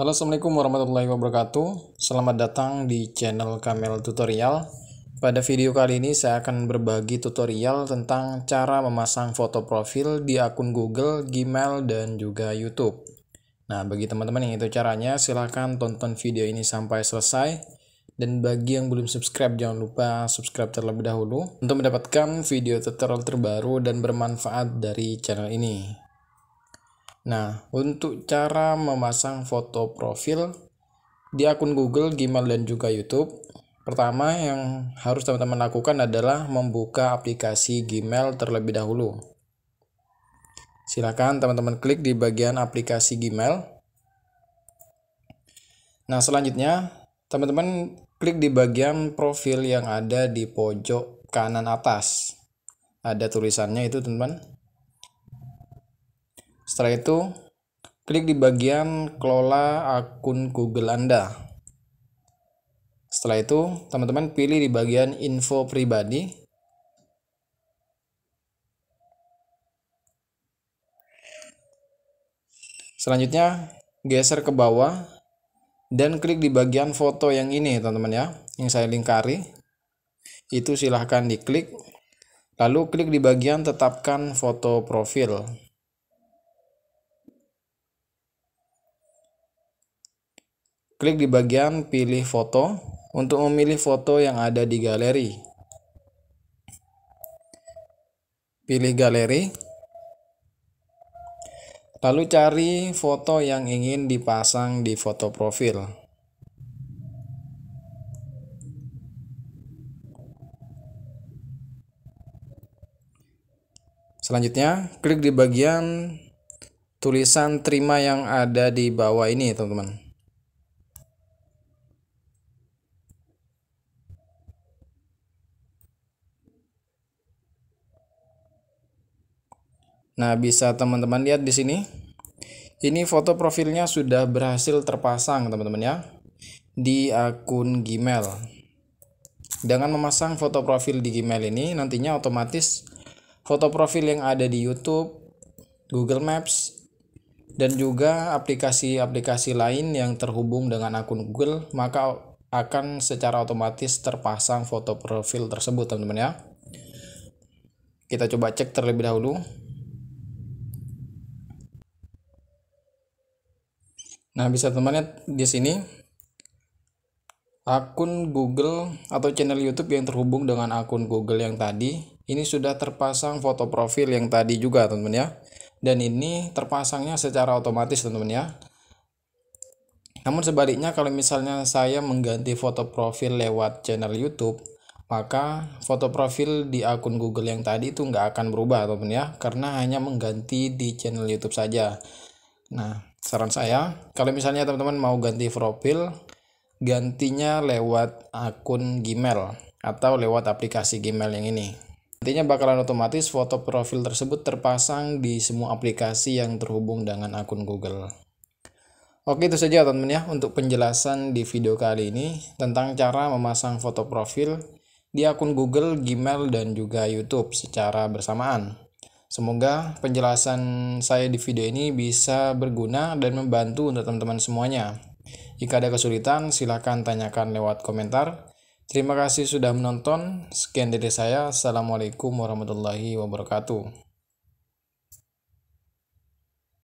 Halo Assalamualaikum warahmatullahi wabarakatuh Selamat datang di channel Kamel Tutorial Pada video kali ini saya akan berbagi tutorial tentang cara memasang foto profil di akun Google, Gmail, dan juga Youtube Nah bagi teman-teman yang itu caranya silahkan tonton video ini sampai selesai Dan bagi yang belum subscribe jangan lupa subscribe terlebih dahulu Untuk mendapatkan video tutorial terbaru dan bermanfaat dari channel ini Nah, untuk cara memasang foto profil di akun Google, Gmail, dan juga YouTube, pertama yang harus teman-teman lakukan adalah membuka aplikasi Gmail terlebih dahulu. Silakan teman-teman klik di bagian aplikasi Gmail. Nah, selanjutnya teman-teman klik di bagian profil yang ada di pojok kanan atas. Ada tulisannya itu, teman-teman. Setelah itu, klik di bagian kelola akun Google Anda. Setelah itu, teman-teman pilih di bagian info pribadi. Selanjutnya, geser ke bawah dan klik di bagian foto yang ini, teman-teman ya, yang saya lingkari. Itu silahkan diklik. Lalu klik di bagian tetapkan foto profil. Klik di bagian pilih foto untuk memilih foto yang ada di galeri. Pilih galeri. Lalu cari foto yang ingin dipasang di foto profil. Selanjutnya, klik di bagian tulisan terima yang ada di bawah ini, teman-teman. Nah, bisa teman-teman lihat di sini. Ini foto profilnya sudah berhasil terpasang, teman-teman ya, di akun Gmail. Dengan memasang foto profil di Gmail ini, nantinya otomatis foto profil yang ada di YouTube, Google Maps, dan juga aplikasi-aplikasi lain yang terhubung dengan akun Google, maka akan secara otomatis terpasang foto profil tersebut, teman-teman ya. Kita coba cek terlebih dahulu. Nah, bisa teman teman-teman di sini akun Google atau channel YouTube yang terhubung dengan akun Google yang tadi ini sudah terpasang foto profil yang tadi juga teman-teman ya dan ini terpasangnya secara otomatis teman-teman ya namun sebaliknya kalau misalnya saya mengganti foto profil lewat channel YouTube maka foto profil di akun Google yang tadi itu nggak akan berubah teman-teman ya karena hanya mengganti di channel YouTube saja nah saran saya kalau misalnya teman-teman mau ganti profil gantinya lewat akun Gmail atau lewat aplikasi Gmail yang ini nantinya bakalan otomatis foto profil tersebut terpasang di semua aplikasi yang terhubung dengan akun Google Oke itu saja teman-teman ya untuk penjelasan di video kali ini tentang cara memasang foto profil di akun Google, Gmail, dan juga YouTube secara bersamaan. Semoga penjelasan saya di video ini bisa berguna dan membantu untuk teman-teman semuanya. Jika ada kesulitan, silahkan tanyakan lewat komentar. Terima kasih sudah menonton. Sekian dari saya. Assalamualaikum warahmatullahi wabarakatuh.